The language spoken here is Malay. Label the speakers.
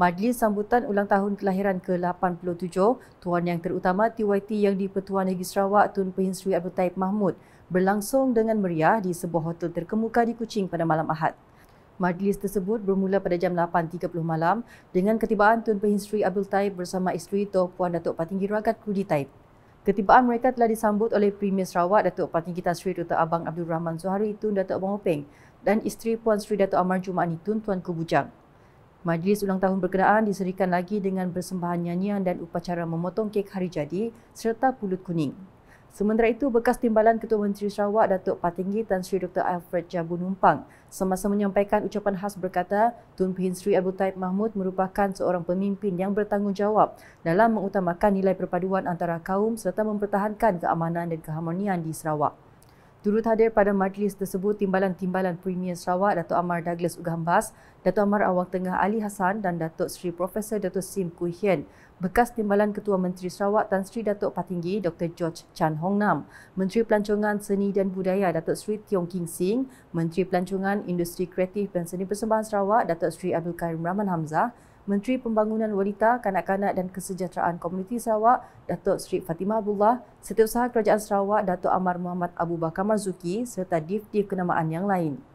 Speaker 1: Majlis sambutan ulang tahun kelahiran ke-87 Tuan Yang Terutama TYT yang di-Pertuan Negeri Sarawak Tun Perhin Sri Abdul Taib Mahmud berlangsung dengan meriah di sebuah hotel terkemuka di Kuching pada malam Ahad. Majlis tersebut bermula pada jam 8.30 malam dengan ketibaan Tun Perhin Sri Abdul Taib bersama isteri tuan Puan Datuk Patinggi Ragat Kudi Taib. Ketibaan mereka telah disambut oleh Premier Sarawak Datuk Patinggi Tasri Dr. Abang Abdul Rahman Zuhari Tun Datuk Abang Openg dan isteri Puan Sri Datuk Amar Jumaan Itun Tuan Kubujang. Majlis ulang tahun berkenaan diserikan lagi dengan bersembahan nyanyian dan upacara memotong kek hari jadi serta pulut kuning. Sementara itu, bekas timbalan Ketua Menteri Sarawak Datuk Patinggi Tan Sri Dr. Alfred Jabu Numpang semasa menyampaikan ucapan khas berkata Tun Pihin Sri Abdul Taib Mahmud merupakan seorang pemimpin yang bertanggungjawab dalam mengutamakan nilai perpaduan antara kaum serta mempertahankan keamanan dan keharmonian di Sarawak. Turut hadir pada majlis tersebut Timbalan-Timbalan Premier Sarawak datuk Amar Douglas Ugambas, datuk Amar Awak Tengah Ali Hassan dan datuk Sri Profesor datuk Sim Kui Hien, bekas Timbalan Ketua Menteri Sarawak Tan Sri datuk Patinggi Dr. George Chan Hong Nam, Menteri Pelancongan Seni dan Budaya datuk Sri Tiong King Sing, Menteri Pelancongan Industri Kreatif dan Seni Persembahan Sarawak datuk Sri Abdul Karim Rahman Hamzah, Menteri Pembangunan Wanita, Kanak-kanak dan Kesejahteraan Komuniti Sarawak, Datuk Sri Fatimah Abdullah, Setiausaha Kerajaan Sarawak, Datuk Amar Muhammad Abu Bakar Mazuki, serta dif-dif kenamaan yang lain.